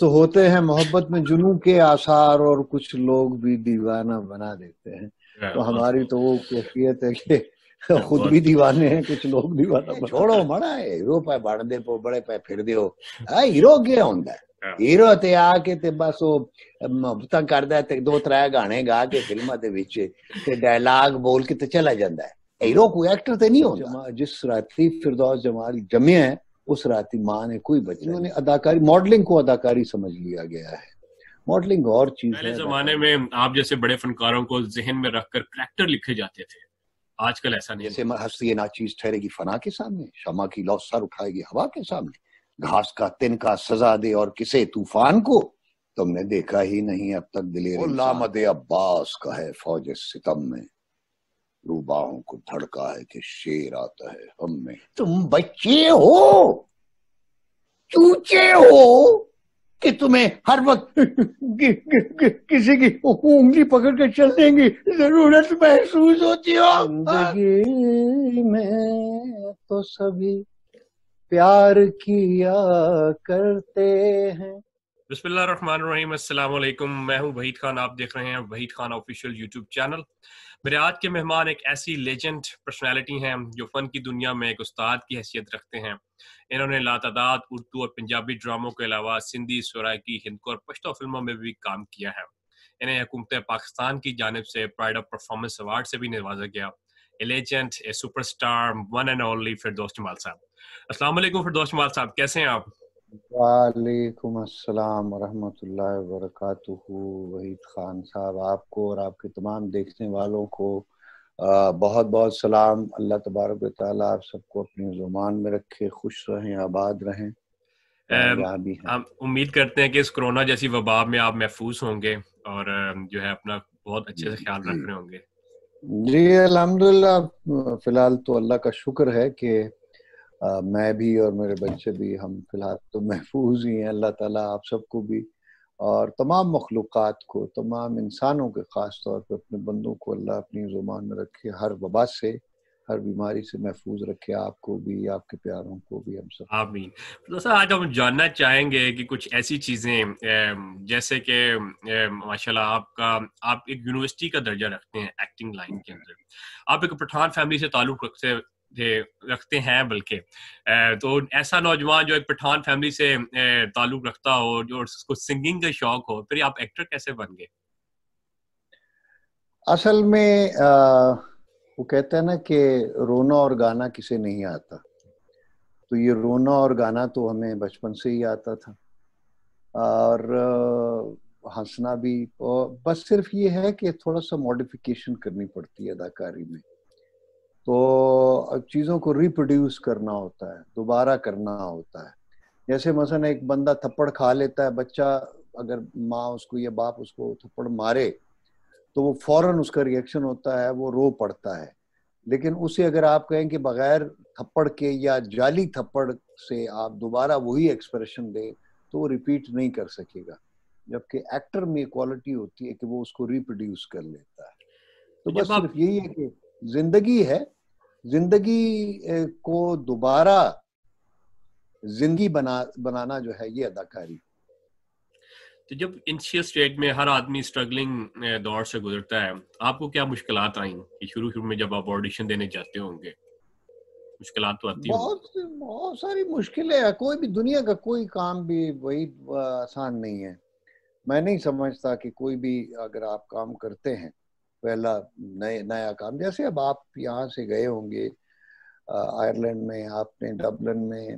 तो होते हैं मोहब्बत में जुनू के आसार और कुछ लोग भी दीवाना बना देते हैं तो हमारी तो वो कैफियत है कि खुद भी दीवाने हैं कुछ लोग दीवाना छोड़ो मना हीरो पे बढ़ दे पो बड़े पे फिर दे हाँ, हीरो क्या होंगे ਹੀਰੋ ਤੇ आके ते बस वो मोहब्बत कर दे ਤੇ ਦੋ ਤਰੇ ਗਾਣੇ ਗਾ ਕੇ ਫਿਲਮਾਂ ਦੇ ਵਿੱਚ ਤੇ ਡਾਇਲਾਗ ਬੋਲ ਕੇ ਤੇ ਚਲਾ ਜਾਂਦਾ ਹੈ ਹੀਰੋ ਕੋਈ ਐਕਟਰ ਤੇ ਨਹੀਂ ਹੁੰਦਾ ਜਿਸ ਰਾਤੀ ਫਿਰਦੌਸ ਜਮਾਲ ਜਮਿਆ ਹੈ उस रात माँ ने कोई बच्चा उन्होंने अदाकारी मॉडलिंग को अदाकारी समझ लिया गया है मॉडलिंग और चीज पहले जमाने में आप जैसे बड़े फनकारों को जहन में रखकर करेक्टर लिखे जाते थे आजकल ऐसा नहीं जैसे हस्ती चीज ठहरेगी फना के सामने शमा की लौ सर उठाएगी हवा के सामने घास का तिनका सजा दे और किसे तूफान को तुमने देखा ही नहीं अब तक दिलेर लामद अब्बास का है फौज सितम में रूबाहों को धड़का है कि शेर आता है हम में तुम बच्चे हो चूचे हो कि तुम्हें हर वक्त कि, कि, कि, किसी की उंगली पकड़ के चलने की जरूरत महसूस होती हो जिंदगी में तो सभी प्यार किया करते हैं बिस्मिल्लाह रहमान रहीम अस्सलाम वालेकुम मैं हूं वहीद खान आप देख रहे हैं Waheed Khan official YouTube channel मेरे आज के मेहमान एक ऐसी लेजेंड पर्सनैलिटी हैं जो फ़न की दुनिया में एक उस्ताद की हैसियत रखते हैं इन्होंने लातादाद उर्दू और पंजाबी ड्रामों के अलावा सिंधी सराकी हिंदू और पश्तो फिल्मों में भी काम किया है इन्हें हुकूमत पाकिस्तान की जानब से प्राइड ऑफ परफॉर्मेंस अवार्ड से भी नवाजा गया a legend a star one and only दोस्त माल साहब असल फिर दोस्त माल साहब कैसे हैं आप वालेकुम अस्सलाम वरहमतुल्लाहि वबरकातुहू वहीद खान साहब आपको और आपके तमाम देखने वालों को बहुत बहुत सलाम अल्लाह तबारक ताला आप सबको अपनी जुमान में रखे खुश रहें आबाद रहें हम उम्मीद करते हैं कि इस कोरोना जैसी वबा में आप महफूज होंगे और जो है अपना बहुत अच्छे से ख्याल रख रहे होंगे जी अलहमदुल्ला फिलहाल तो अल्लाह का शुक्र है कि मैं भी और मेरे बच्चे भी हम फिलहाल तो महफूज ही हैं अल्लाह ताला आप सबको भी और तमाम मखलूक को तमाम इंसानों के ख़ास तौर पर अपने बंदों को अल्लाह अपनी ज़ुबान में रखे हर वबा से हर बीमारी से महफूज रखे आपको भी आपके प्यारों को भी हम सब आमीन तो सर आज हम जानना चाहेंगे कि कुछ ऐसी चीज़ें जैसे कि माशाल्लाह आपका आप एक यूनिवर्सिटी का दर्जा रखते हैं एक्टिंग लाइन के अंदर आप एक पठान फैमिली से ताल्लुक़ रखते रखते हैं बल्कि तो ऐसा नौजवान जो एक पठान फैमिली से ताल्लुक रखता हो जो उसको सिंगिंग का शौक हो फिर आप एक्टर कैसे बन गए असल में आ, वो कहते हैं ना कि रोना और गाना किसे नहीं आता तो ये रोना और गाना तो हमें बचपन से ही आता था और हंसना भी और बस सिर्फ ये है कि थोड़ा सा मॉडिफिकेशन करनी पड़ती है अदाकारी में तो चीज़ों को रिप्रोड्यूस करना होता है दोबारा करना होता है जैसे मसलन एक बंदा थप्पड़ खा लेता है बच्चा अगर माँ उसको या बाप उसको थप्पड़ मारे तो वो फौरन उसका रिएक्शन होता है वो रो पड़ता है लेकिन उसे अगर आप कहें कि बगैर थप्पड़ के या जाली थप्पड़ से आप दोबारा वही एक्सप्रेशन दें तो वो रिपीट नहीं कर सकेगा जबकि एक्टर में क्वालिटी होती है कि वो उसको रिप्रोड्यूस कर लेता है तो बस सिर्फ यही है कि जिंदगी है जिंदगी को दोबारा जिंदगी बना बनाना जो है ये अदाकारी तो जब इंशियस स्टेट में हर आदमी स्ट्रगलिंग दौर से गुजरता है आपको क्या मुश्किल आई कि शुरू शुरू में जब आप ऑडिशन देने जाते होंगे मुश्किल तो आती बहुत बहुत सारी मुश्किलें हैं कोई भी दुनिया का कोई काम भी वही आसान नहीं है मैं नहीं समझता कि कोई भी अगर आप काम करते हैं पहला नए नया काम जैसे अब आप यहाँ से गए होंगे आयरलैंड में आपने डबलिन में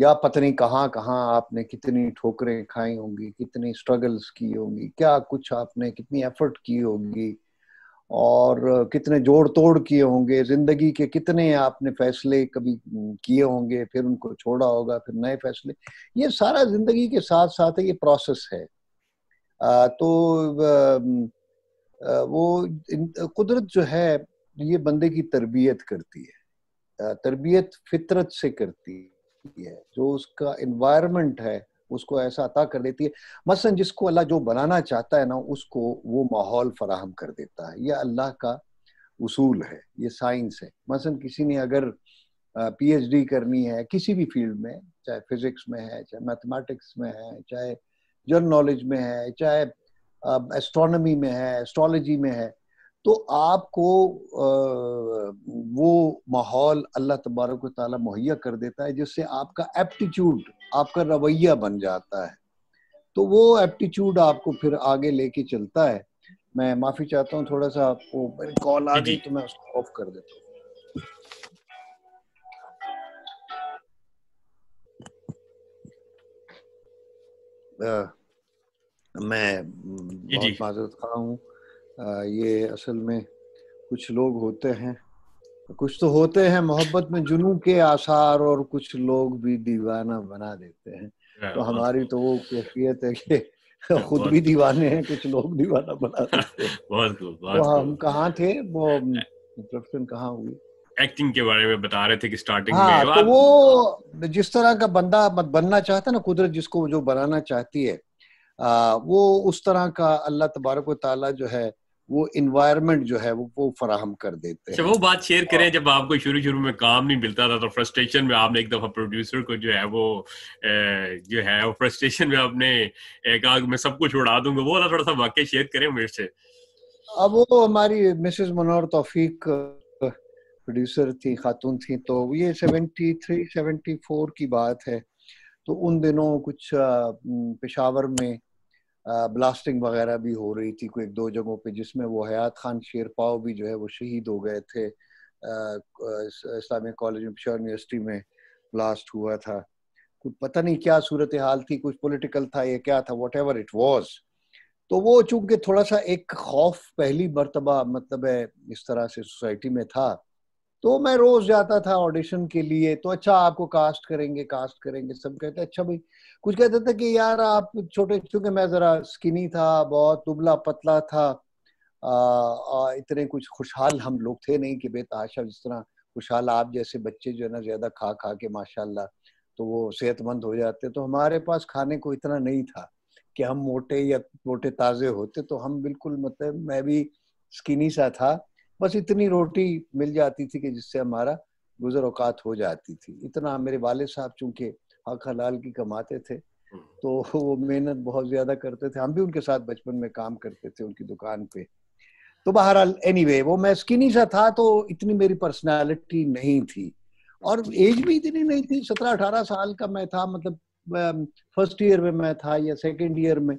या पता नहीं कहाँ कहाँ आपने कितनी ठोकरें खाई होंगी कितनी स्ट्रगल्स की होंगी क्या कुछ आपने कितनी एफर्ट की होगी और कितने जोड़ तोड़ किए होंगे जिंदगी के कितने आपने फैसले कभी किए होंगे फिर उनको छोड़ा होगा फिर नए फैसले ये सारा जिंदगी के साथ साथ ये प्रोसेस है तो वो कुदरत जो है ये बंदे की तरबियत करती है तरबियत फितरत से करती है जो उसका इन्वायरमेंट है उसको ऐसा अता कर देती है मसलन जिसको अल्लाह जो बनाना चाहता है ना उसको वो माहौल फराहम कर देता है यह अल्लाह का उसूल है ये साइंस है मसलन किसी ने अगर पीएचडी करनी है किसी भी फील्ड में चाहे फिजिक्स में है चाहे मैथमेटिक्स में है चाहे जनरल नॉलेज में है चाहे एस्ट्रोनॉमी में है एस्ट्रोलॉजी में है तो आपको वो माहौल अल्लाह तबारक ताला मुहैया कर देता है जिससे आपका एप्टीट्यूड आपका रवैया बन जाता है तो वो एप्टीट्यूड आपको फिर आगे लेके चलता है मैं माफी चाहता हूँ थोड़ा सा आपको कॉल आ गई तो मैं उसको ऑफ कर देता हूँ Uh... मैं माजरत खड़ा हूँ ये असल में कुछ लोग होते हैं कुछ तो होते हैं मोहब्बत में जुनू के आसार और कुछ लोग भी दीवाना बना देते हैं हाँ, तो हाँ। हमारी तो वो कैफियत है कि हाँ, खुद भी दीवाने हैं कुछ लोग दीवाना बना देते हैं बहुत तो हम कहाँ थे वो इंट्रप्शन मतलब कहाँ हुई एक्टिंग के बारे में बता रहे थे कि स्टार्टिंग हाँ, में तो वो जिस तरह का बंदा बनना चाहता है ना कुदरत जिसको जो बनाना चाहती है वो उस तरह का अल्लाह तबारक ताला जो है वो इन्वायरमेंट जो है वो वो फराहम कर देते अच्छा, हैं वो बात शेयर हाँ। करें जब आपको शुरू शुरू में काम नहीं मिलता था तो फ्रस्ट्रेशन में आपने एक दफा प्रोड्यूसर को जो है वो जो है वो फ्रस्ट्रेशन में आपने कहा मैं सब कुछ उड़ा दूंगा वो वाला थोड़ा सा वाक्य शेयर करें मेरे से अब वो हमारी मिसेस मनोहर तौफीक प्रोड्यूसर थी खातून थी तो ये सेवेंटी 74 की बात है तो उन दिनों कुछ पेशावर में ब्लास्टिंग वगैरह भी हो रही थी कोई एक दो जगहों पे जिसमें वो हयात खान शेरपाव भी जो है वो शहीद हो गए थे इस्लामिक कॉलेज में पिशा यूनिवर्सिटी में ब्लास्ट हुआ था कुछ पता नहीं क्या सूरत हाल थी कुछ पॉलिटिकल था या क्या था वट एवर इट वॉज तो वो चूंकि थोड़ा सा एक खौफ पहली मरतबा मतलब है इस तरह से सोसाइटी में था तो मैं रोज जाता था ऑडिशन के लिए तो अच्छा आपको कास्ट करेंगे कास्ट करेंगे सब कहते अच्छा भाई कुछ कहते थे कि यार आप छोटे क्योंकि मैं जरा स्किनी था बहुत दुबला पतला था आ, आ, इतने कुछ खुशहाल हम लोग थे नहीं कि बेताशा जिस तरह खुशहाल आप जैसे बच्चे जो है ना ज्यादा खा खा के माशाल्लाह तो वो सेहतमंद हो जाते तो हमारे पास खाने को इतना नहीं था कि हम मोटे या मोटे ताजे होते तो हम बिल्कुल मतलब मैं भी स्किनी सा था बस इतनी रोटी मिल जाती थी कि जिससे हमारा गुजर औकात हो जाती थी इतना मेरे वाले साहब चूंकि हक हलाल की कमाते थे हम्म। तो वो मेहनत बहुत ज्यादा करते थे हम भी उनके साथ बचपन में काम करते थे उनकी दुकान पे तो बहरहाल एनी anyway, वो मैं स्किनी सा था तो इतनी मेरी पर्सनैलिटी नहीं थी और एज भी इतनी नहीं थी सत्रह अठारह साल का मैं था मतलब फर्स्ट ईयर में मैं था या सेकेंड ईयर में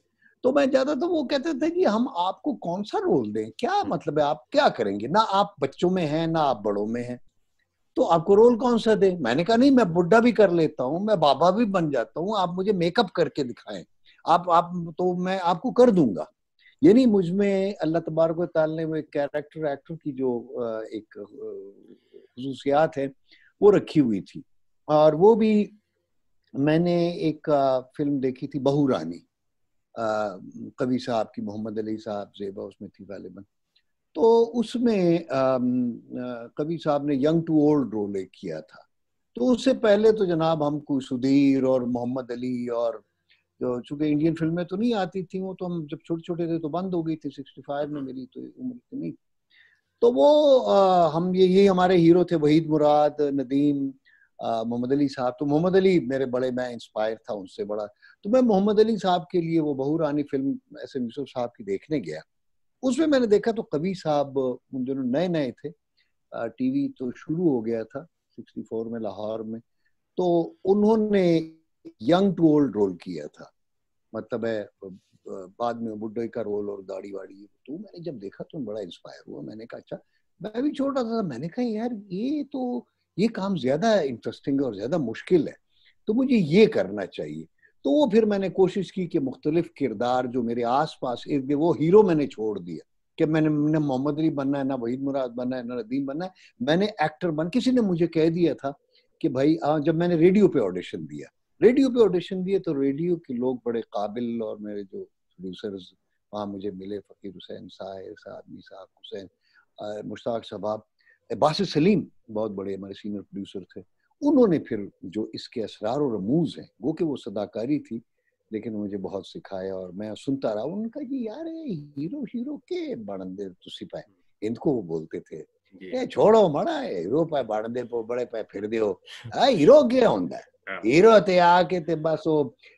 तो मैं ज्यादा तो वो कहते थे कि हम आपको कौन सा रोल दें क्या हम्म। मतलब है आप क्या करेंगे ना आप बच्चों में हैं ना आप बड़ों में हैं तो आपको रोल कौन सा दें मैंने कहा नहीं मैं बुढ़ा भी कर लेता हूँ मैं बाबा भी बन जाता हूँ आप मुझे मेकअप करके दिखाएं आप आप तो मैं आपको कर दूंगा ये नहीं मुझ में अल्लाह तबारक ताल ने वो कैरेक्टर एक्टर की जो एक खसूसियात है वो रखी हुई थी और वो भी मैंने एक फिल्म देखी थी बहू रानी कवि साहब की मोहम्मद अली साहब जेबा उसमें थी गालिबा तो उसमें कवि साहब ने यंग टू ओल्ड रोल एक किया था तो उससे पहले तो जनाब हमको सुधीर और मोहम्मद अली और जो चूंकि इंडियन फिल्में तो नहीं आती थी वो तो हम जब छोटे छोटे थे तो बंद हो गई थी सिक्सटी फाइव में मेरी तो उम्र इतनी तो वो आ, हम ये यही हमारे हीरो थे वहीद मुराद नदीम मोहम्मद अली साहब तो मोहम्मद अली मेरे बड़े मैं इंस्पायर था उनसे बड़ा तो मैं मोहम्मद अली साहब के लिए वो Bahurani film S M Yusuf साहब की देखने गया उसमें मैंने देखा तो कबीर साहब उन दिनों नए नए थे टीवी तो शुरू हो गया था 64 में लाहौर में तो उन्होंने यंग टू ओल्ड रोल किया था मतलब है बाद में बुड्ढे का रोल और दाढ़ी वाड़ी तो मैंने जब देखा तो बड़ा इंस्पायर हुआ मैंने कहा अच्छा मैं भी छोटा था मैंने कहा यार ये तो ये काम ज्यादा इंटरेस्टिंग है और ज्यादा मुश्किल है तो मुझे ये करना चाहिए तो वो फिर मैंने कोशिश की कि मुख्तलिफ किरदार जो मेरे आस पास एक वो हीरो मैंने छोड़ दिया कि मैंने न मोहम्मद अली बनना है ना वहीद मुराद बनना है ना नदीम बनना है मैंने एक्टर बन किसी ने मुझे कह दिया था कि भाई आ, जब मैंने रेडियो पे ऑडिशन दिया रेडियो पे ऑडिशन दिए तो रेडियो के लोग बड़े काबिल और मेरे जो प्रोड्यूसर्स वहाँ मुझे मिले फ़कीर हुसैन साहिर सादमी साहब हुसैन मुश्ताक शबाब अब्बास सलीम बहुत बड़े हमारे सीनियर प्रोड्यूसर थे उन्होंने फिर जो इसके असरार और रमूज हैं वो कि वो सदाकारी थी लेकिन मुझे बहुत सिखाया और मैं सुनता रहा उनका कि यार हीरो हीरो के बाणंदे तुसी तो पाए इनको वो बोलते थे ये छोड़ो मड़ा हीरो पाए बाणंदे पो बड़े पाए फिर दे हां हीरो के होंदा हाँ। हीरो ते आके ते बस वो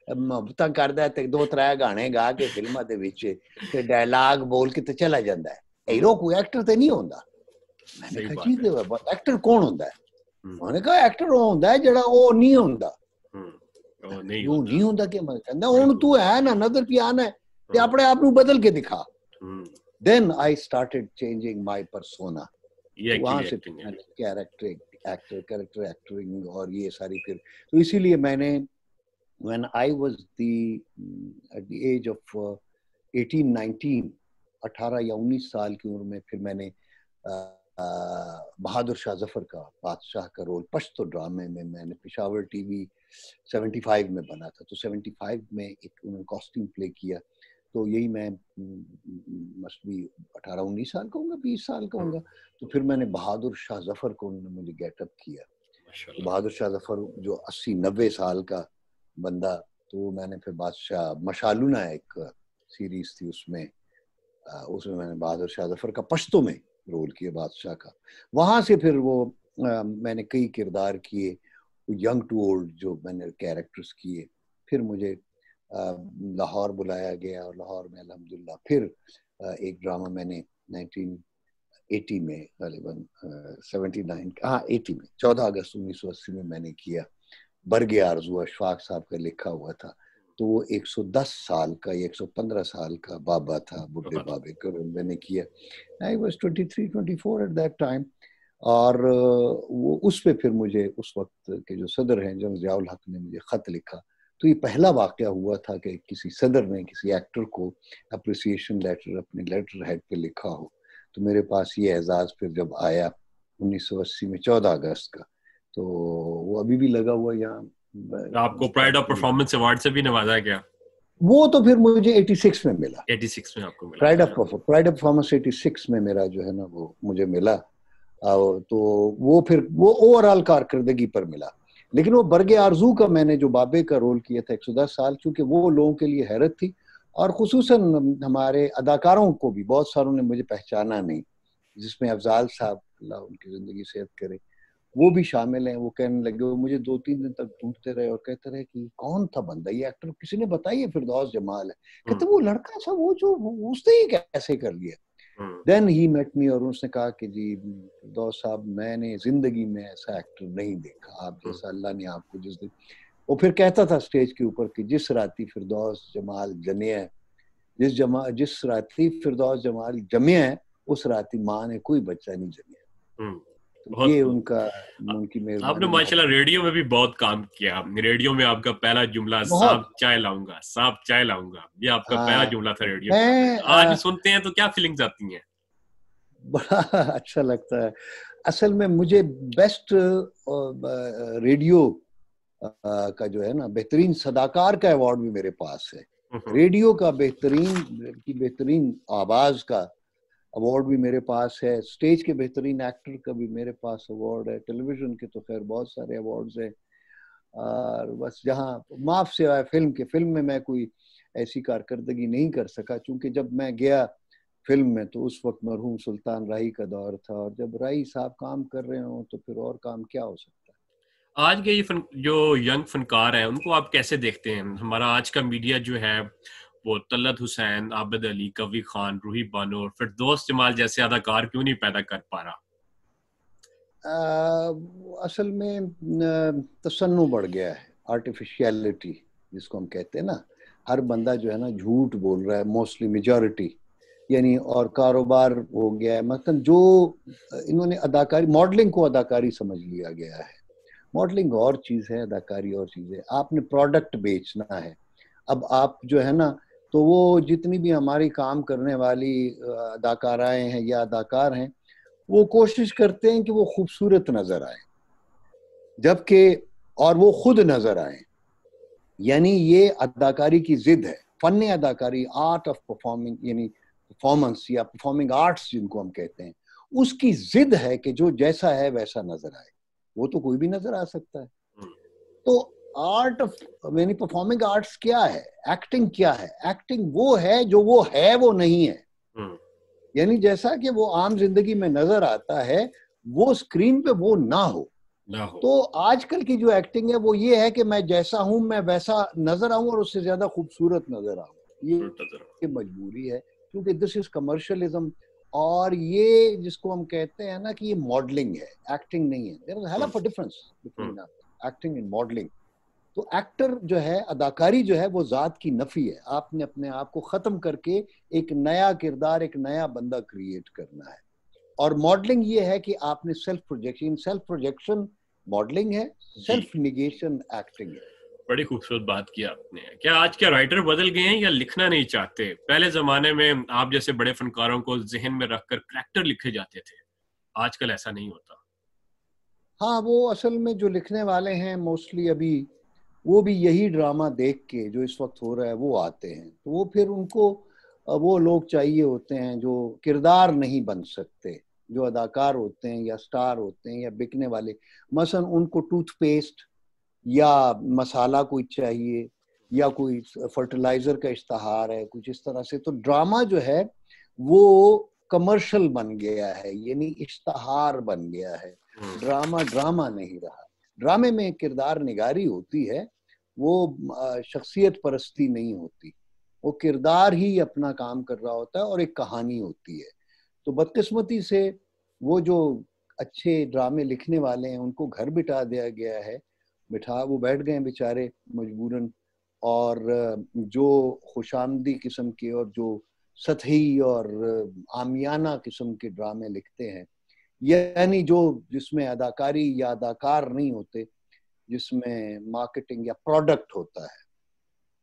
ਉਹ ਮੁਹੱਬਤਾਂ ਕਰਦਾ ਤੇ ਦੋ ਤਰੇ ਗਾਣੇ ਗਾ ਕੇ ਫਿਲਮਾਂ ਦੇ ਵਿੱਚ ਤੇ ਡਾਇਲਾਗ ਬੋਲ ਕੇ ਤੇ ਚਲਾ ਜਾਂਦਾ ਹੈ ਹੀਰੋ ਕੋਈ ਐਕਟਰ ਤੇ ਨਹੀਂ ਹੁੰਦਾ ਮੈਨੇ ਕਿਹਾ ਕੀ ਦੇ ਵਾ ਐਕਟਰ ਕੌਣ ਹੁੰਦਾ ਹੈ ਉਹਨੇ ਕਿਹਾ ਐਕਟਰ ਉਹ ਹੁੰਦਾ ਜਿਹੜਾ ਉਹ ਨਹੀਂ ਹੁੰਦਾ ਉਹ ਨਹੀਂ ਉਹ ਨਹੀਂ ਹੁੰਦਾ ਕਿ ਮੈਂ ਕਹਿੰਦਾ ਹੁਣ ਤੂੰ ਹੈ ਨਾ ਨਜ਼ਰ ਪਿਆਨ ਹੈ ਤੇ ਆਪਣੇ ਆਪ ਨੂੰ ਬਦਲ ਕੇ ਦਿਖਾ then i started changing my persona ये कैरेक्टर एक्टर कैरेक्टर एक्टिंग और ये सारी फिर तो इसीलिए मैंने when I was the at the age of uh, 18, 19, 18 या 19 साल की उम्र में फिर मैंने uh, बहादुर शाह जफर का बादशाह का रोल पश्तो तो ड्रामे में मैंने पिशावर टीवी 75 में बना था तो 75 में एक उन्होंने कॉस्ट्यूम प्ले किया तो यही मैं मस्ट भी अठारह उन्नीस साल का होगा बीस साल का होगा हम्म। तो फिर मैंने बहादुर शाह जफर को उन्होंने मुझे गेटअप किया तो बहादुर शाह जफर जो अस्सी नब्बे साल का बंदा तो मैंने फिर बादशाह मशालुना एक सीरीज थी उसमें उसमें मैंने बहादुर शाह जफर का पश्तो में रोल किया बादशाह का वहाँ से फिर वो आ, मैंने कई किरदार किए यंग टू ओल्ड जो मैंने कैरेक्टर्स किए फिर मुझे लाहौर बुलाया गया और लाहौर में अलहमदिल्ला फिर आ, एक ड्रामा मैंने 1980 में गलीबन सेवेंटी नाइन हाँ एटी में चौदह अगस्त उन्नीस सौ अस्सी में मैंने किया बरगे आरजू अशफाक साहब का लिखा हुआ था तो वो 110 साल का 115 साल का बाबा था बुढ़े बाबे रोल अच्छा। मैंने किया I was twenty three twenty four at that time और वो उस पर फिर मुझे उस वक्त के जो सदर हैं जन जयाल हक ने मुझे ख़त लिखा तो ये पहला वाक़ हुआ था कि किसी सदर ने किसी एक्टर को अप्रिसिएशन लेटर अपने लेटर हेड पे लिखा हो तो मेरे पास ये एजाज़ फिर जब आया 1980 में 14 अगस्त का तो वो अभी भी लगा हुआ यहाँ आपको प्राइड ऑफ परफॉर्मेंस अवार्ड से भी नवाजा गया वो तो फिर मुझे 86 में मिला 86 में आपको मिला pride of pride of performance 86 में मेरा जो है ना वो मुझे मिला तो वो फिर वो ओवरऑल कारकर्दगी पर मिला लेकिन वो बरगे आरजू का मैंने जो बाबे का रोल किया था 110 साल क्योंकि वो लोगों के लिए हैरत थी और खसूस हमारे अदाकारों को भी बहुत सारों ने मुझे पहचाना नहीं जिसमें अफजाल साहब अल्लाह उनकी ज़िंदगी सेहत करे वो भी शामिल हैं वो कहने लगे वो मुझे दो तीन दिन तक ढूंढते रहे और कहते रहे कि कौन था बंदा ये एक्टर किसी ने बताई है फिरदौस जमाल है कहते हम्म। वो लड़का था वो जो उसने ही कैसे कर लिया देन ही मेट मी और उसने कहा कि जी फिरदौस साहब मैंने जिंदगी में ऐसा एक्टर नहीं देखा आप हम्म। जैसा अल्लाह ने आपको जिस दिन वो फिर कहता था स्टेज के ऊपर कि जिस राती फिरदौस जमाल जमे है जिस जमा जिस राती फिरदौस जमाल जमे है उस राती माँ ने कोई बच्चा नहीं जमे बहुत ये उनका उनकी मेहरबानी आपने माशाल्लाह रेडियो में भी बहुत काम किया रेडियो में आपका पहला जुमला साहब चाय लाऊंगा साहब चाय लाऊंगा ये आपका हाँ। पहला जुमला था रेडियो मैं, आज सुनते हैं तो क्या फीलिंग्स आती हैं बड़ा अच्छा लगता है असल में मुझे बेस्ट रेडियो का जो है ना बेहतरीन सदाकार का अवार्ड भी मेरे पास है हम्म। रेडियो का बेहतरीन की बेहतरीन आवाज का अवार्ड भी मेरे पास है स्टेज के बेहतरीन एक्टर का भी मेरे पास अवार्ड है टेलीविज़न के तो खैर बहुत सारे अवार्ड्स हैं और बस जहाँ माफ से आए फिल्म के फिल्म में मैं कोई ऐसी कारकर्दगी नहीं कर सका क्योंकि जब मैं गया फिल्म में तो उस वक्त मरहूम सुल्तान राही का दौर था और जब राही साहब काम कर रहे हो तो फिर और काम क्या हो सकता आज के ये फन, जो यंग फनकार हैं उनको आप कैसे देखते हैं हमारा आज का मीडिया जो है वो तलत हुसैन आबिद अली कवी खान रूही बानो और फिर दोस्त जमाल जैसे अदाकार क्यों नहीं पैदा कर पा रहा आ, असल में तसन्नु बढ़ गया है आर्टिफिशियलिटी जिसको हम कहते हैं ना हर बंदा जो है ना झूठ बोल रहा है मोस्टली मेजोरिटी यानी और कारोबार हो गया है मतलब जो इन्होंने अदाकारी मॉडलिंग को अदाकारी समझ लिया गया है मॉडलिंग और चीज़ है अदाकारी और चीज़ है आपने प्रोडक्ट बेचना है अब आप जो है ना तो वो जितनी भी हमारी काम करने वाली अदाकाराएं हैं या अदाकार हैं वो कोशिश करते हैं कि वो खूबसूरत नज़र आए जबकि और वो खुद नज़र आए यानी ये अदाकारी की जिद है फन अदाकारी आर्ट ऑफ परफॉर्मिंग यानी परफॉर्मेंस या परफॉर्मिंग आर्ट्स जिनको हम कहते हैं उसकी जिद है कि जो जैसा है वैसा नजर आए वो तो कोई भी नजर आ सकता है हम्म। तो आर्ट ऑफ यानी परफॉर्मिंग आर्ट्स क्या है एक्टिंग क्या है एक्टिंग वो है जो वो है वो नहीं है hmm. यानी जैसा कि वो आम जिंदगी में नजर आता है वो स्क्रीन पे वो ना हो ना हो तो आजकल की जो एक्टिंग है वो ये है कि मैं जैसा हूं मैं वैसा नजर आऊं और उससे ज्यादा खूबसूरत नजर आऊं ये मजबूरी है क्योंकि दिस इज कमर्शलिज्म और ये जिसको हम कहते हैं ना कि ये मॉडलिंग है एक्टिंग नहीं है difference between acting and modelling तो एक्टर जो है अदाकारी जो है वो जात की नफी है आपने अपने आप को ख़त्म करके एक नया किरदार एक नया बंदा क्रिएट करना है और मॉडलिंग ये है कि आपने self projection self projection modelling है सेल्फ निगेशन एक्टिंग है बड़ी खूबसूरत बात की आपने क्या आज के राइटर बदल गए हैं या लिखना नहीं चाहते पहले जमाने में आप जैसे बड़े फनकारों को जहन में रखकर करेक्टर लिखे जाते थे आजकल ऐसा नहीं होता हाँ वो असल में जो लिखने वाले हैं मोस्टली अभी वो भी यही ड्रामा देख के जो इस वक्त हो रहा है वो आते हैं तो वो फिर उनको वो लोग चाहिए होते हैं जो किरदार नहीं बन सकते जो अदाकार होते हैं या स्टार होते हैं या बिकने वाले मसलन उनको टूथपेस्ट या मसाला कोई चाहिए या कोई फर्टिलाइजर का इश्तहार है कुछ इस तरह से तो ड्रामा जो है वो कमर्शल बन गया है यानी इश्तहार बन गया है ड्रामा हम्म। ड्रामा नहीं रहा ड्रामे में किरदार निगारी होती है वो शख्सियत परस्ती नहीं होती वो किरदार ही अपना काम कर रहा होता है और एक कहानी होती है तो बदकिस्मती से वो जो अच्छे ड्रामे लिखने वाले हैं उनको घर बिठा दिया गया है बिठा वो बैठ गए बेचारे मजबूरन और जो खुशामदी किस्म के और जो सतही और आमियाना किस्म के ड्रामे लिखते हैं यानी जो जिसमें अदाकारी या अदाकार नहीं होते जिसमें मार्केटिंग या प्रोडक्ट होता है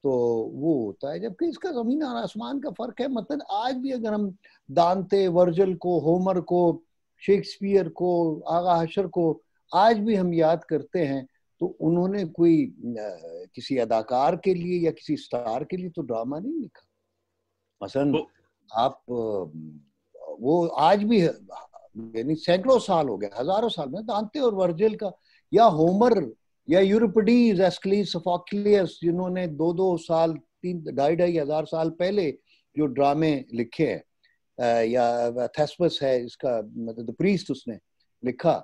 तो वो होता है जबकि इसका जमीन और आसमान का फर्क है मतलब आज भी अगर हम दानते वर्जल को होमर को शेक्सपियर को आगा हशर को आज भी हम याद करते हैं तो उन्होंने कोई किसी अदाकार के लिए या किसी स्टार के लिए तो ड्रामा नहीं लिखा मसलन आप वो आज भी यानी सैकड़ों साल हो गए हजारों साल में दांते और वर्जिल का या होमर या यूरोपडीज एस्कलीस सोफोक्लियस जिन्होंने दो दो साल तीन ढाई ढाई हजार साल पहले जो ड्रामे लिखे हैं या थेस्पस है इसका मतलब प्रीस्ट उसने लिखा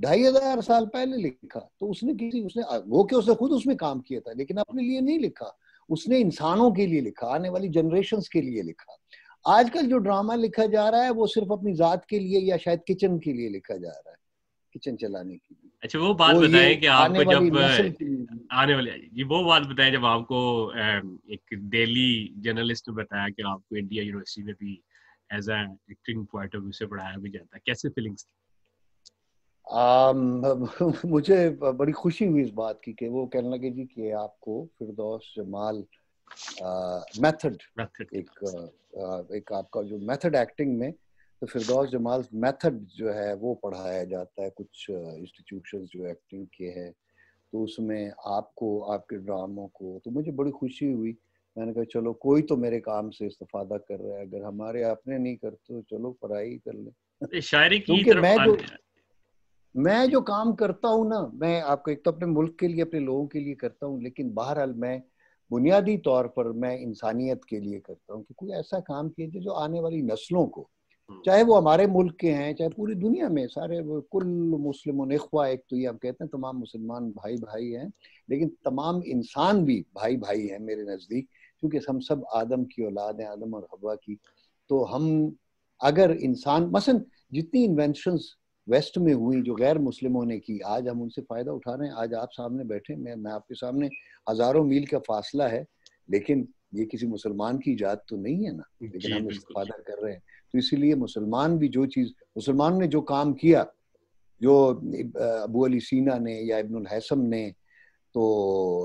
ढाई हजार साल पहले लिखा तो उसने किसी उसने वो क्यों उसने खुद उसमें काम किया था लेकिन अपने लिए नहीं लिखा उसने इंसानों के लिए लिखा आने वाली जनरेशन के लिए लिखा आजकल जो ड्रामा लिखा जा रहा है वो सिर्फ अपनी जात के लिए या शायद किचन के लिए लिखा जा रहा है किचन चलाने के लिए अच्छा वो बात बताएं कि आपको जब आने वाले जी वो बात बताएं जब आपको एक डेली जर्नलिस्ट ने बताया कि आपको इंडिया यूनिवर्सिटी में भी as a acting point of view से पढ़ाया भी जाता है कैसे फीलिंग्स थी मुझे बड़ी खुशी हुई इस बात की कि वो कहने लगे जी कि आपको फिरदौस जमाल मेथड एक एक आपका जो मेथड एक्टिंग में तो फिरदौस जमाल मेथड जो है वो पढ़ाया जाता है कुछ इंस्टीट्यूशन जो एक्टिंग के हैं तो उसमें आपको आपके ड्रामों को तो मुझे बड़ी खुशी हुई मैंने कहा चलो कोई तो मेरे काम से इस्तेफादा कर रहा है अगर हमारे अपने नहीं करते तो चलो पढ़ाई कर ले शायरी की तरफ मैं जो मैं जो काम करता हूँ ना मैं आपको एक तो अपने मुल्क के लिए अपने लोगों के लिए करता हूँ लेकिन बहरहाल मैं बुनियादी तौर पर मैं इंसानियत के लिए करता हूँ कि कोई ऐसा काम कीजिए जो आने वाली नस्लों को हम्म। चाहे वो हमारे मुल्क के हैं चाहे पूरी दुनिया में सारे कुल मुस्लिम इखवा एक तो ये हम कहते हैं तमाम मुसलमान भाई भाई हैं लेकिन तमाम इंसान भी भाई भाई हैं मेरे नज़दीक क्योंकि हम सब आदम की औलाद हैं आदम और हवा की तो हम अगर इंसान मसन जितनी इन्वेंशंस वेस्ट में हुई जो गैर मुस्लिम होने की आज हम उनसे फ़ायदा उठा रहे हैं आज आप सामने बैठे मैं मैं आपके सामने हज़ारों मील का फासला है लेकिन ये किसी मुसलमान की ईजाद तो नहीं है ना लेकिन हम इस्तेफादा कर रहे हैं तो इसीलिए मुसलमान भी जो चीज़ मुसलमान ने जो काम किया जो अबू अली सीना ने या इब्न हैसम ने तो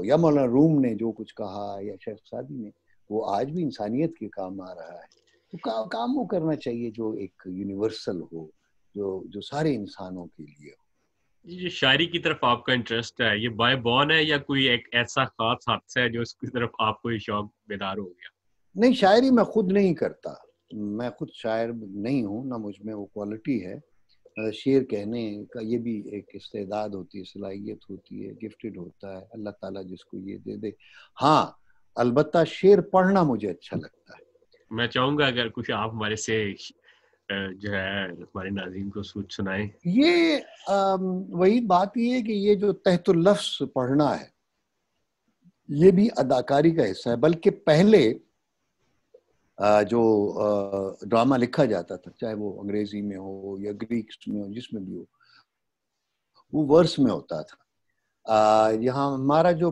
या मौलाना रूम ने जो कुछ कहा या शेख सादी ने वो आज भी इंसानियत के काम आ रहा है तो का, काम वो करना चाहिए जो एक यूनिवर्सल हो जो जो सारे इंसानों के लिए ये शायरी की तरफ आपका इंटरेस्ट है ये बाय बॉन है या कोई एक ऐसा खास हादसा है जो उसकी तरफ आपको ये शौक बेदार हो गया नहीं शायरी मैं खुद नहीं करता मैं खुद शायर नहीं हूँ ना मुझ में वो क्वालिटी है शेर कहने का ये भी एक इस्तेदाद होती है सलाहियत होती है गिफ्टेड होता है अल्लाह ताला जिसको ये दे दे हाँ अलबत्ता शेर पढ़ना मुझे अच्छा लगता है मैं चाहूंगा अगर कुछ आप हमारे से जो है हमारे नाजीम को सोच सुनाए ये वही बात ये है कि ये जो तहतुल्लफ्स पढ़ना है ये भी अदाकारी का हिस्सा है बल्कि पहले जो ड्रामा लिखा जाता था चाहे वो अंग्रेजी में हो या ग्रीक में हो जिसमें भी हो वो वर्स में होता था यहाँ हमारा जो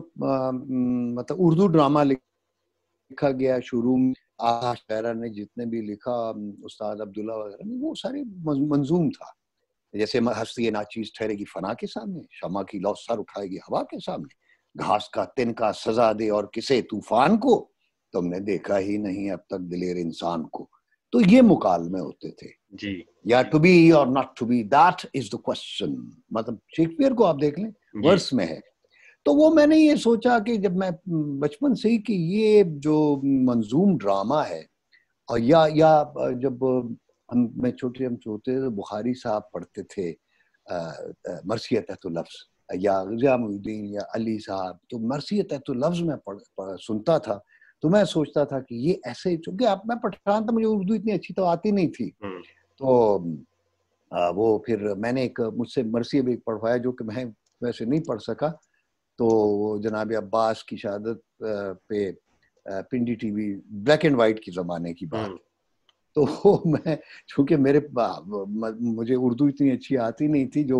मतलब उर्दू ड्रामा लिखा गया शुरू में आहा शायरा ने जितने भी लिखा उस्ताद अब्दुल्ला वगैरह ने वो सारे मंजूम था जैसे हस्ती नाचीज ठहरेगी फना के सामने शमा की लौसर उठाएगी हवा के सामने घास का तिनका सजा दे और किसे तूफान को तुमने देखा ही नहीं अब तक दिलेर इंसान को तो ये मुकालमे होते थे जी या टू बी और not to be that is the question मतलब शेक्सपियर को आप देख लें वर्स में है तो वो मैंने ये सोचा कि जब मैं हम्म, बचपन से ही कि ये जो मंजूम ड्रामा है और या या जब हम मैं छोटे हम छोटे तो बुखारी साहब पढ़ते थे मरसी तहतुलफ्स तो या गजामुद्दीन या अली साहब तो मरसी तो लफ्ज़ में सुनता था तो मैं सोचता था कि ये ऐसे चूंकि आप मैं पठान था मुझे उर्दू इतनी अच्छी तो आती नहीं थी हम्म। तो आ, वो फिर मैंने एक मुझसे मरसी भी पढ़वाया जो कि मैं वैसे नहीं पढ़ सका तो जनाब अब्बास की शहादत पे Pindi TV black and white की ज़माने की बात हम्म। तो मैं चूंकि मेरे मुझे उर्दू इतनी अच्छी आती नहीं थी जो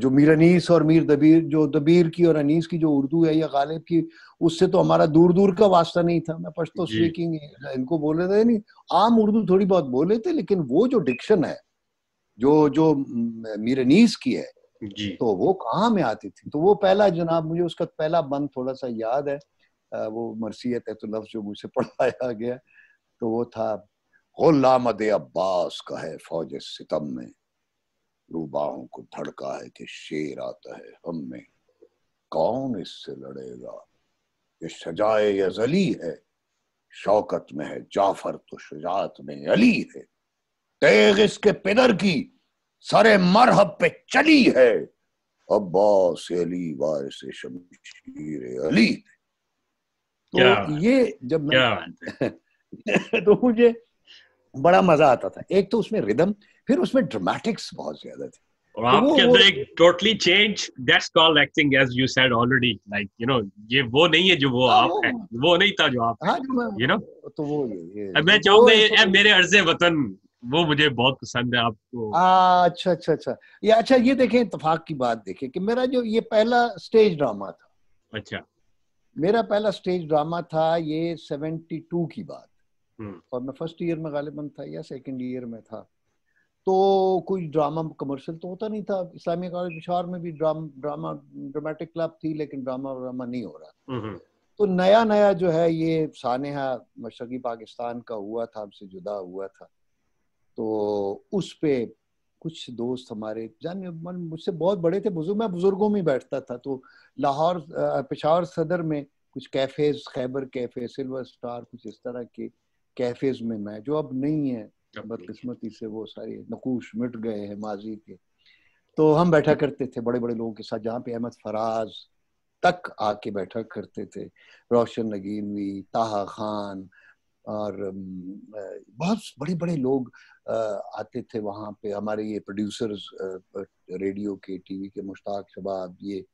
जो मीर अनीस और मीर दबीर जो दबीर की और अनीस की जो उर्दू है या गालिब की उससे तो हमारा दूर दूर का वास्ता नहीं था मैं पश्तो स्पीकिंग इनको बोल रहे थे नहीं आम उर्दू थोड़ी बहुत बोले थे लेकिन वो जो डिक्शन है जो जो मीर अनीस की है जी तो वो कहाँ में आती थी तो वो पहला जनाब मुझे उसका पहला बंद थोड़ा सा याद है वो मरसियत है तो लफ्ज जो मुझसे पढ़ाया गया तो वो था गुलाम अब्बास का है फौज सितम में रूबाहों को धड़का है कि शेर आता है हम में कौन इससे लड़ेगा ये सजाए अजली है शौकत में है जाफर तो शुजात में अली है तेग इसके पिदर की सारे मरहब पे चली है अब्बास अली से शमशीर अली तो ये जब मैं तो मुझे बड़ा मजा आता था एक तो उसमें रिदम फिर उसमें ड्रामेटिक्स बहुत ज्यादा थी और आपके तो अंदर एक totally change that's called acting as you said already like you know ये वो नहीं है जो वो हाँ, आप है वो नहीं था जो आप यू हाँ, नो तो वो ये, ये, मैं चाहूंगा मेरे अर्जे वतन वो मुझे बहुत पसंद है आपको आ, अच्छा अच्छा अच्छा ये अच्छा ये देखें इतफाक की बात देखें कि मेरा जो ये पहला स्टेज ड्रामा था अच्छा मेरा पहला स्टेज ड्रामा था ये टू की बात हम्म। और मैं फर्स्ट ईयर में गालिबन था या सेकंड ईयर में था तो कोई ड्रामा कमर्शियल तो होता नहीं था इस्लामी कॉलेज पिशावर में भी ड्राम ड्रामा ड्रामेटिक क्लब थी लेकिन ड्रामा व्रामा नहीं हो रहा था हम्म, हम्म। तो नया नया जो है ये सानहा मशरकी पाकिस्तान का हुआ था हमसे जुदा हुआ था तो उस पे कुछ दोस्त हमारे जान मन मुझसे बहुत बड़े थे बुजुर्ग मैं बुजुर्गों में बैठता था तो लाहौर पिशावर सदर में कुछ cafes Khyber cafe silver star कुछ इस तरह के कैफेज में मैं जो अब नहीं है बदकिस्मती से वो सारे नकूश मिट गए हैं माजी के तो हम बैठा करते थे बड़े बड़े लोगों के साथ जहाँ पे अहमद फराज तक आके बैठा करते थे रोशन नगीनवी ताहा खान और बहुत बड़े बड़े लोग आते थे वहाँ पे हमारे ये प्रोड्यूसर्स रेडियो के टीवी के मुश्ताक शबाब ये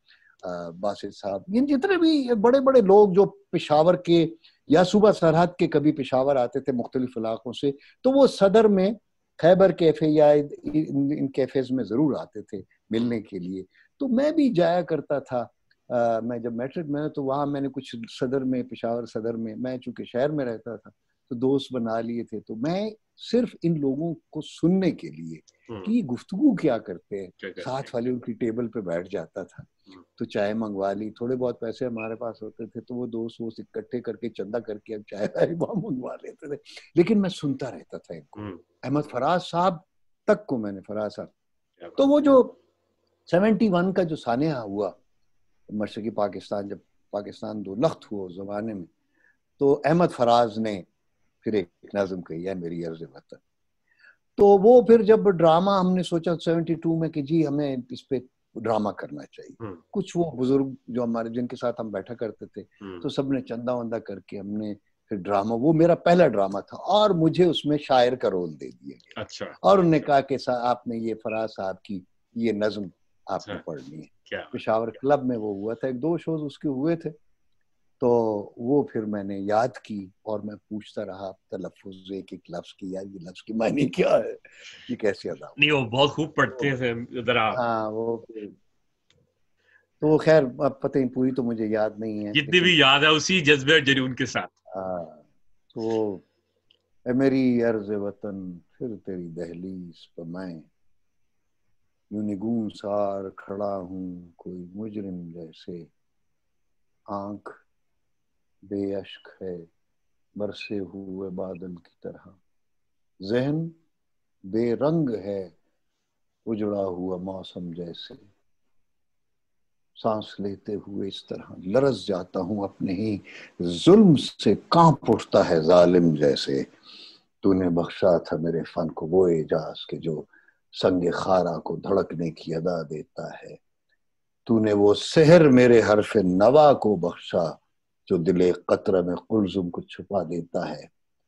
बासित साहब ये जितने भी बड़े बड़े लोग जो पेशावर के या सुबह सरहद के कभी पेशावर आते थे मुख्तलिफ इलाकों से तो वो सदर में खैबर कैफे या इन कैफेज में ज़रूर आते थे मिलने के लिए तो मैं भी जाया करता था मैं जब मैट्रिक में तो वहाँ मैंने कुछ सदर में पिशावर सदर में मैं चूंकि शहर में रहता था तो दोस्त बना लिए थे तो मैं सिर्फ इन लोगों को सुनने के लिए हम्म। कि ये गुफ्तगु क्या करते हैं साथ वाले उनकी टेबल पे बैठ जाता था हम्म। तो चाय मंगवा ली थोड़े बहुत पैसे हमारे पास होते थे तो वो दोस्त वो इकट्ठे करके चंदा करके अब चाय मंगवा लेते थे लेकिन मैं सुनता रहता था इनको हम्म। अहमद फराज साहब तक को मैंने फराज साहब तो वो जो सेवेंटी वन का जो सानेहा हुआ मशरक़ी पाकिस्तान जब पाकिस्तान दो लख्त हुआ उस ज़माने में तो अहमद फराज ने फिर एक नज़म कही है मेरी अर्ज वतन तो वो फिर जब ड्रामा हमने सोचा सेवेंटी टू में कि जी हमें इस पर ड्रामा करना चाहिए हम्म। कुछ वो बुजुर्ग जो हमारे जिनके साथ हम बैठा करते थे हम्म। तो सब ने चंदा वंदा करके हमने फिर ड्रामा वो मेरा पहला ड्रामा था और मुझे उसमें शायर का रोल दे दिया गया अच्छा और उन्होंने कहा कि आपने ये फराज साहब की ये नज्म आपने अच्छा। पढ़नी है पिशावर क्लब में वो हुआ था एक दो शोज उसके हुए थे तो वो फिर मैंने याद की और मैं पूछता रहा तलफुज एक एक लफ्ज की यार ये लफ्ज की मायने क्या है ये कैसे अदा नहीं वो बहुत खूब पढ़ते तो थे उधर हाँ वो तो खैर अब पता ही पूरी तो मुझे याद नहीं है जितनी भी याद है उसी जज्बे और जुनून के साथ हाँ तो ए मेरी अर्ज वतन फिर तेरी दहलीज पर मैं यू सार खड़ा हूं कोई मुजरिम जैसे आंख बेअश्क है बरसे हुए बादल की तरह जहन बेरंग है उजड़ा हुआ मौसम जैसे सांस लेते हुए इस तरह लरस जाता हूं अपने ही जुल्म से कांप उठता है जालिम जैसे तूने बख्शा था मेरे फन को वो एजाज के जो संग खारा को धड़कने की अदा देता है तूने वो सहर मेरे हरफ नवा को बख्शा जो दिले कतरा में कुलजुम को छुपा देता है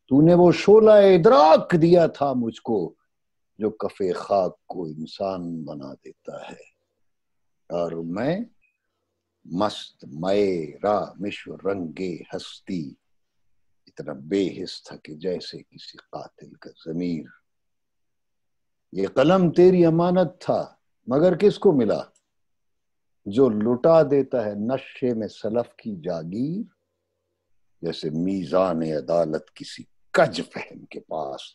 तूने वो शोला इदराक दिया था मुझको जो कफे खाक को इंसान बना देता है और मैं मस्त मये रा रंगे हस्ती इतना बेहिस था कि जैसे किसी कातिल का जमीर ये कलम तेरी अमानत था मगर किसको मिला जो लुटा देता है नशे में सलफ की जागीर जैसे मीजान अदालत किसी कज फहम के पास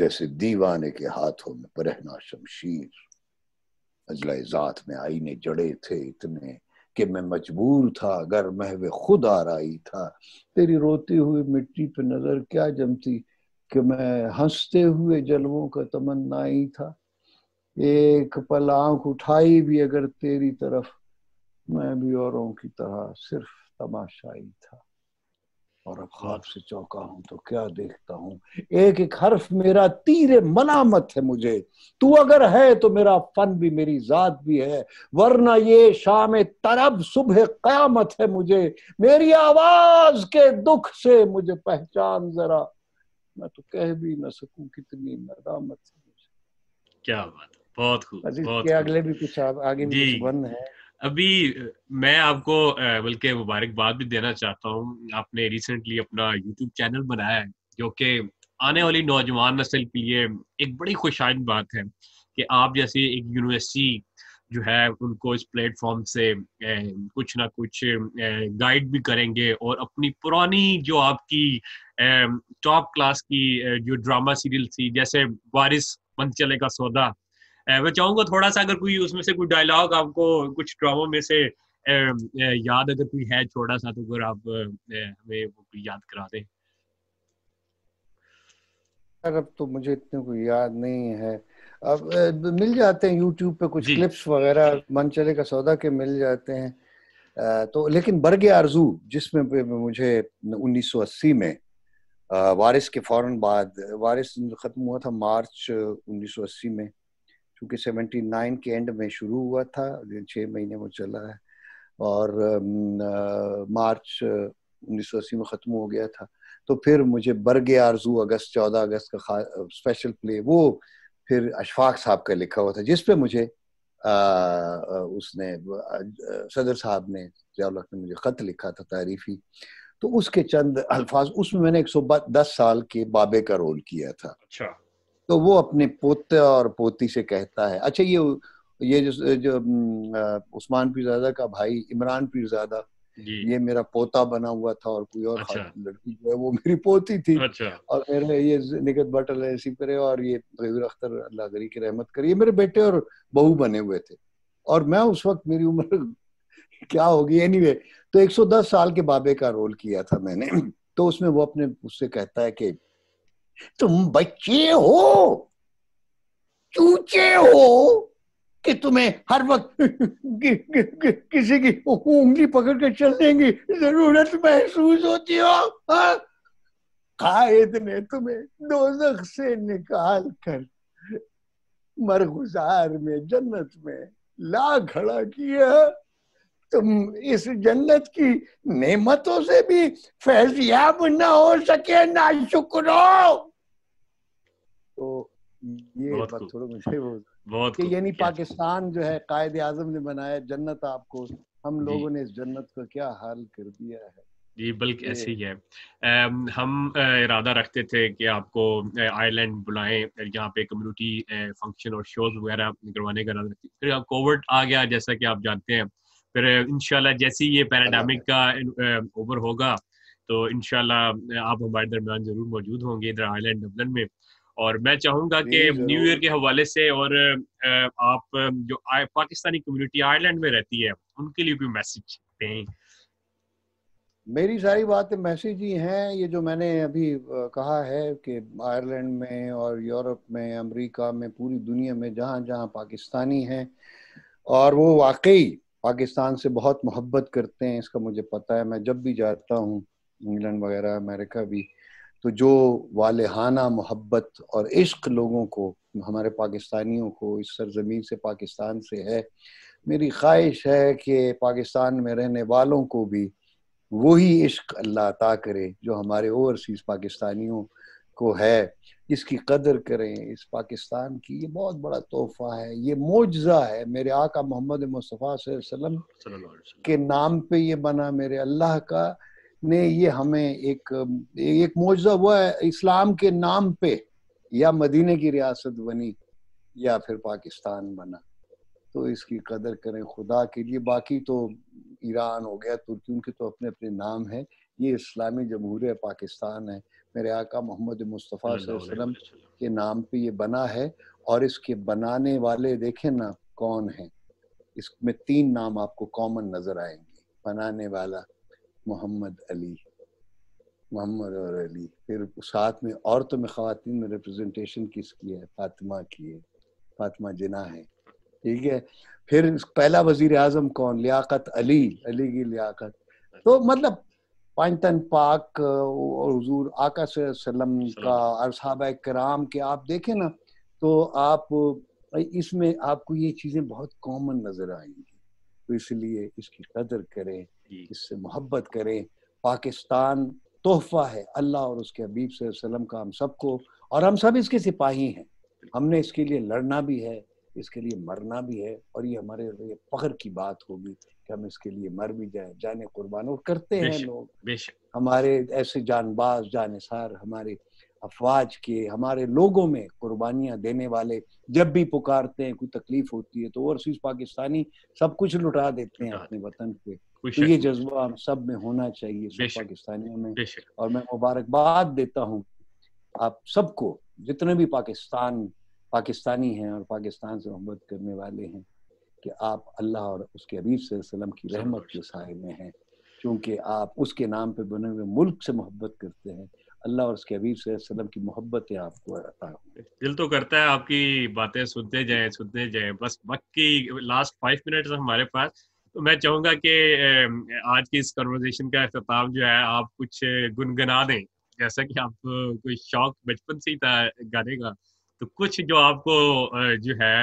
जैसे दीवाने के हाथों में परहना शमशीर अजला जात में आईने जड़े थे इतने कि मैं मजबूर था अगर वे खुद आ रही था तेरी रोती हुई मिट्टी पे नजर क्या जमती कि मैं हंसते हुए जलवों का तमन्ना ही था एक पल आंख उठाई भी अगर तेरी तरफ मैं भी औरों की तरह सिर्फ तमाशाई था और अब ख्वाब से चौका हूं तो क्या देखता हूँ एक एक हर्फ मेरा तीर मनामत है मुझे तू अगर है तो मेरा फन भी मेरी जात भी है वरना ये शाम तरब सुबह कयामत है मुझे मेरी आवाज के दुख से मुझे पहचान जरा मैं तो कह भी ना सकूं कितनी नदामत क्या बात है बहुत खूब बहुत के अगले भी कुछ आगे भी कुछ बंद है अभी मैं आपको बल्कि मुबारकबाद भी देना चाहता हूँ आपने रिसेंटली अपना यूट्यूब चैनल बनाया है जो कि आने वाली नौजवान नस्ल के लिए एक बड़ी खुशाइन बात है कि आप जैसे एक यूनिवर्सिटी जो है उनको इस प्लेटफॉर्म से कुछ ना कुछ गाइड भी करेंगे और अपनी पुरानी जो आपकी टॉप क्लास की जो ड्रामा सीरियल थी जैसे वारिस बंद का सौदा मैं चाहूंगा थोड़ा सा अगर कोई उसमें से कोई डायलॉग आपको कुछ ड्रामो में से याद अगर कोई है छोटा सा तो अगर आप हमें वो याद करा दें अब तो मुझे इतने को याद नहीं है अब मिल जाते हैं यूट्यूब पे कुछ क्लिप्स वगैरह मन चले का सौदा के मिल जाते हैं तो लेकिन बर्ग आरजू जिसमें मुझे 1980 में वारिस के फौरन बाद वारिस ख़त्म हुआ था मार्च 1980 में क्योंकि 79 के एंड में शुरू हुआ था छः महीने वो चला है और मार्च 1980 में ख़त्म हो गया था तो फिर मुझे बर्ग आरजू अगस्त 14 अगस्त का स्पेशल प्ले वो फिर अशफाक साहब का लिखा हुआ था जिसपे मुझे आ, उसने सदर साहब ने ने मुझे ख़त लिखा था तारीफी तो उसके चंद अल्फाज उसमें मैंने एक सौ दस साल के बाबे का रोल किया था अच्छा तो वो अपने पोते और पोती से कहता है अच्छा ये ये जो, जो उस्मान पीरजादा का भाई इमरान पीरजादा ये मेरा पोता बना हुआ था और कोई और अच्छा। लड़की जो है वो मेरी पोती थी अच्छा। और मेरे ये निकत बटल अल्लाह नसीब करे और ये गयूर अख्तर अल्लाह गरी की रहमत करी ये मेरे बेटे और बहू बने हुए थे और मैं उस वक्त मेरी उम्र क्या होगी एनी anyway, तो 110 साल के बाबे का रोल किया था मैंने तो उसमें वो अपने उससे कहता है कि तुम बच्चे हो चूचे हो कि तुम्हें हर वक्त कि, कि, कि, किसी की उंगली पकड़ के चलने की जरूरत महसूस होती हो हाँ? कायद ने तुम्हें दोजख से निकाल कर मरगुजार में जन्नत में ला खड़ा किया तुम इस जन्नत की नेमतों से भी फैजियाब ना हो सके ना शुक्र तो ये बहुत बात छोड़ो मुझे वो बहुत कि यानी पाकिस्तान जो है कायद आजम ने बनाया जन्नत आपको हम लोगों ने इस जन्नत को क्या हाल कर दिया है जी बल्कि ऐसे ही है आ, हम इरादा रखते थे कि आपको आयरलैंड बुलाएं यहाँ पे कम्युनिटी फंक्शन और शोज वगैरह करवाने का इरादा रखते फिर कोविड आ गया जैसा कि आप जानते हैं फिर इनशाला जैसे ही ये पैराडामिक का ओवर होगा तो इनशाला आप हमारे दरमियान ज़रूर मौजूद होंगे इधर आयरलैंड डबलन में और मैं चाहूंगा कि न्यू ईयर के हवाले से और आप जो पाकिस्तानी कम्युनिटी आयरलैंड में रहती है उनके लिए भी मैसेज दें मेरी सारी बातें मैसेज ही हैं ये जो मैंने अभी कहा है कि आयरलैंड में और यूरोप में अमेरिका में पूरी दुनिया में जहाँ जहाँ पाकिस्तानी हैं और वो वाकई पाकिस्तान से बहुत मोहब्बत करते हैं इसका मुझे पता है मैं जब भी जाता हूँ इंग्लैंड वगैरह अमेरिका भी तो जो वालहाना मोहब्बत और इश्क लोगों को हमारे पाकिस्तानियों को इस सरजमीन से पाकिस्तान से है मेरी ख्वाहिश है कि पाकिस्तान में रहने वालों को भी वही इश्क अल्लाह अता करे जो हमारे ओवरसीज़ पाकिस्तानियों को है इसकी कदर करें इस पाकिस्तान की ये बहुत बड़ा तोहफा है ये मोजा है मेरे आका मोहम्मद मुस्तफ़ा के नाम पे ये बना मेरे अल्लाह का ने ये हमें एक एक मुआवजा हुआ है इस्लाम के नाम पे या मदीने की रियासत बनी या फिर पाकिस्तान बना तो इसकी कदर करें खुदा के लिए बाकी तो ईरान हो गया तुर्की उनके तो अपने अपने नाम है ये इस्लामी जमहूर पाकिस्तान है मेरे आका मोहम्मद मुस्तफ़ा वसलम के नाम पे ये बना है और इसके बनाने वाले देखें ना कौन है इसमें तीन नाम आपको कॉमन नज़र आएंगे बनाने वाला मोहम्मद अली मोहम्मद और अली फिर साथ में औरतों में खातन में रिप्रेजेंटेशन किसकी है फातिमा की है फातिमा जिना है ठीक है फिर पहला वजीर आजम कौन लियाकत अली अली की लियाकत तो मतलब पाइंटन पाक और हजूर आका सलम का और सहाब कराम के आप देखें ना तो आप इसमें आपको ये चीज़ें बहुत कॉमन नज़र आएंगी तो इसलिए इसकी कदर करें इससे मोहब्बत करें पाकिस्तान तोहफा है अल्लाह और उसके हबीब वसल्लम का हम सबको और हम सब इसके सिपाही हैं हमने इसके लिए लड़ना भी है इसके लिए मरना भी है और ये हमारे लिए फख्र की बात होगी कि हम इसके लिए मर भी जाए जाने कुर्बान और करते हैं लोग हमारे ऐसे जानबाज जानसार हमारे अफवाज के हमारे लोगों में कुर्बानियां देने वाले जब भी पुकारते हैं कोई तकलीफ होती है तो ओवरसीज पाकिस्तानी सब कुछ लुटा देते हैं अपने वतन पे तो ये जज्बा हम सब में होना चाहिए पाकिस्तानियों में और मैं मुबारकबाद देता हूँ आप सबको जितने भी पाकिस्तान पाकिस्तानी हैं और पाकिस्तान से मोहब्बत करने वाले हैं कि आप अल्लाह और उसके हबीब वसल्लम की रहमत के साय में हैं क्योंकि आप उसके नाम पे बने हुए मुल्क से मोहब्बत करते हैं अल्लाह और उसके हबीब सल्लम की मोहब्बत आपको अता दिल तो करता है आपकी बातें सुनते जाए सुनते जाए बस बाकी लास्ट फाइव मिनट हमारे पास तो मैं चाहूंगा कि आज की इस कन्वर्जेशन का अख्ताम जो है आप कुछ गुनगुना दें जैसा कि आप कोई शौक बचपन से ही था गाने का तो कुछ जो आपको जो है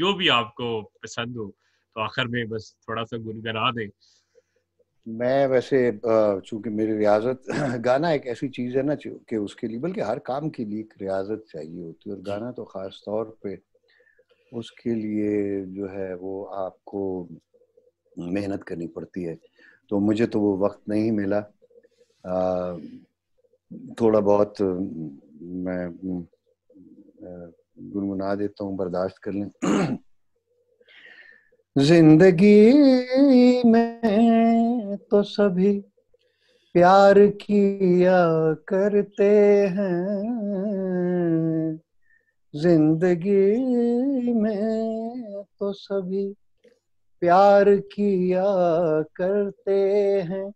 जो भी आपको पसंद हो तो आखिर में बस थोड़ा सा गुनगुना दें मैं वैसे चूंकि मेरी रियाजत गाना एक ऐसी चीज़ है ना कि उसके लिए बल्कि हर काम के लिए एक रियाजत चाहिए होती है और गाना तो ख़ास तौर पे उसके लिए जो है वो आपको मेहनत करनी पड़ती है तो मुझे तो वो वक्त नहीं मिला आ, थोड़ा बहुत मैं हम्म, गुनगुना देता हूँ बर्दाश्त कर लें जिंदगी में तो सभी प्यार किया करते हैं जिंदगी में तो सभी प्यार किया करते हैं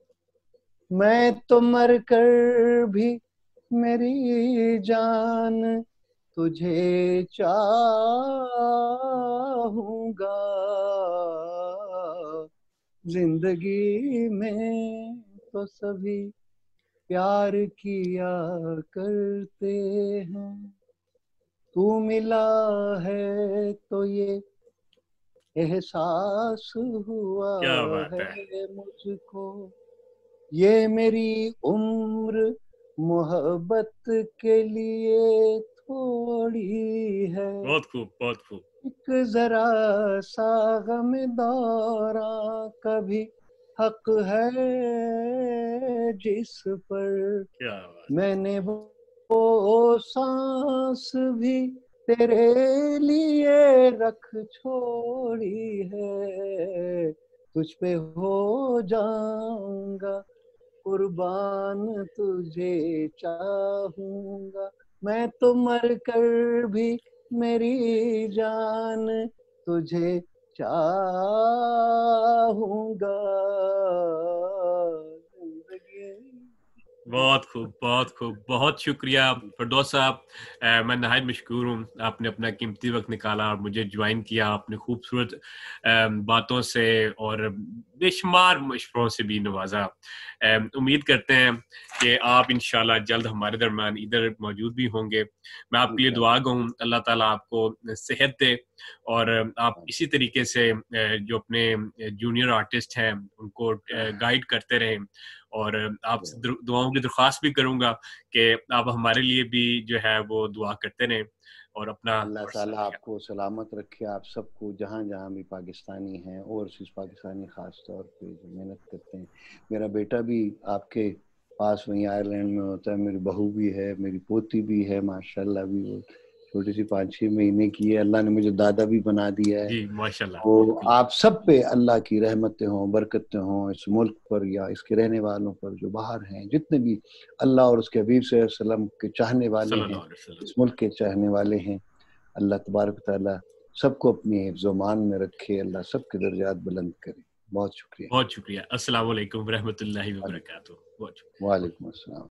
मैं तो मर कर भी मेरी जान तुझे चाहूंगा जिंदगी में तो सभी प्यार किया करते हैं तू मिला है तो ये एहसास हुआ है मुझको ये मेरी उम्र मोहब्बत के लिए ओढ़ी है बहुत खूब बहुत खूब एक जरा सा गम दौरा कभी हक है जिस पर क्या मैंने वो सांस भी तेरे लिए रख छोड़ी है तुझ पे हो जाऊंगा कुर्बान तुझे चाहूंगा मैं तो मर कर भी मेरी जान तुझे चाहूंगा बहुत खूब बहुत खूब बहुत शुक्रिया फरदोस साहब मैं नहायत मशहूर हूँ आपने अपना कीमती वक्त निकाला और मुझे ज्वाइन किया आपने खूबसूरत बातों से और बेशुमार मशवरों से भी नवाजा उम्मीद करते हैं कि आप इन जल्द हमारे दरम्यान इधर मौजूद भी होंगे मैं आपके लिए दुआ गूँ अल्लाह ताला आपको सेहत दे और आप हाँ। इसी तरीके से जो अपने जूनियर आर्टिस्ट हैं उनको गाइड हाँ, हाँ। करते रहें और आप दुआओं की दरख्वास्त भी करूंगा कि आप हमारे लिए भी जो है वो दुआ करते रहें और अपना अल्लाह ताला आपको सलामत रखे आप सबको जहाँ जहाँ भी पाकिस्तानी हैं और पाकिस्तानी ख़ास तौर पे जो मेहनत करते हैं मेरा बेटा भी आपके पास वहीं आयरलैंड में होता है मेरी बहू भी है मेरी पोती भी है माशाल्लाह भी वो छोटी सी पाँच छः महीने की है अल्लाह ने मुझे दादा भी बना दिया है माशाल्लाह तो आप सब पे अल्लाह की रहमतें हों बरकतें हों इस मुल्क पर या इसके रहने वालों पर जो बाहर हैं जितने भी अल्लाह और उसके हबीब वसल्लम के चाहने वाले हैं इस मुल्क के चाहने वाले हैं अल्लाह तबारक ताली सबको अपनी हिफ्जोमान में रखे अल्लाह सब के दर्जात बुलंद करे बहुत शुक्रिया बहुत शुक्रिया असलकम वरहमत लाही वालेकुम